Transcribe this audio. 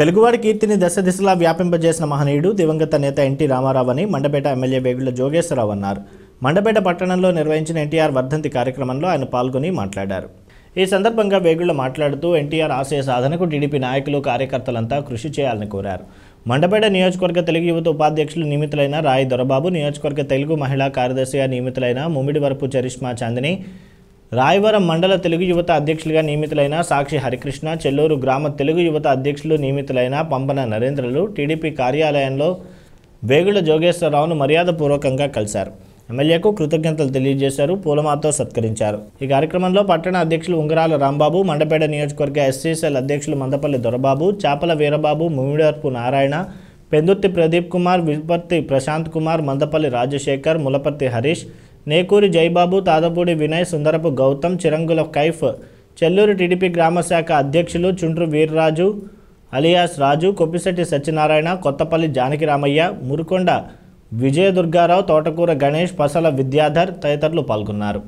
తెలుగువాడి కీర్తిని దశ దిశలా వ్యాపింపజేసిన మహనీయుడు దివంగత నేత ఎన్టీ రామారావు అని మండపేట ఎమ్మెల్యే వేగుల జోగేశ్వరరావు అన్నారు మండపేట పట్టణంలో నిర్వహించిన ఎన్టీఆర్ వర్ధంతి కార్యక్రమంలో ఆయన పాల్గొని మాట్లాడారు ఈ సందర్భంగా వేగుళ్ళ మాట్లాడుతూ ఎన్టీఆర్ ఆశయ సాధనకు టీడీపీ నాయకులు కార్యకర్తలంతా కృషి చేయాలని కోరారు మండపేట నియోజకవర్గ తెలుగు యువత ఉపాధ్యక్షులు నియమితులైన రాయ్ దొరబాబు నియోజకవర్గ తెలుగు మహిళా కార్యదర్శిగా నియమితులైన ముమిడివరపు చరిష్మా చాందిని రాయవరం మండల తెలుగు యువత అధ్యక్షులుగా నియమితులైన సాక్షి హరికృష్ణ చెల్లూరు గ్రామ తెలుగు యువత అధ్యక్షులు నియమితులైన పంపన నరేంద్రలు టీడీపీ కార్యాలయంలో వేగుల జోగేశ్వరరావును మర్యాదపూర్వకంగా కలిశారు ఎమ్మెల్యేకు కృతజ్ఞతలు తెలియజేశారు పూలమాతో సత్కరించారు ఈ కార్యక్రమంలో పట్టణ అధ్యక్షులు ఉంగరాల రాంబాబు మండపేట నియోజకవర్గ ఎస్సీసీఎల్ అధ్యక్షులు మందపల్లి దొరబాబు చాపల వీరబాబు ముమిడర్పు నారాయణ పెందుర్తి ప్రదీప్ కుమార్ విపర్తి ప్రశాంత్ కుమార్ మందపల్లి రాజశేఖర్ ములపర్తి హరీష్ నేకూరి జైబాబు తాదపూడి వినయ్ సుందరపు గౌతమ్ చిరంగుల కైఫ్ చెల్లూరు టీడీపీ గ్రామశాఖ అధ్యక్షులు చుండ్రు వీర్రాజు అలియాస్ రాజు కొప్పిశెట్టి సత్యనారాయణ కొత్తపల్లి జానకి రామయ్య మురుకొండ విజయ దుర్గారావు తోటకూర గణేష్ పసల విద్యాధర్ తదితరులు పాల్గొన్నారు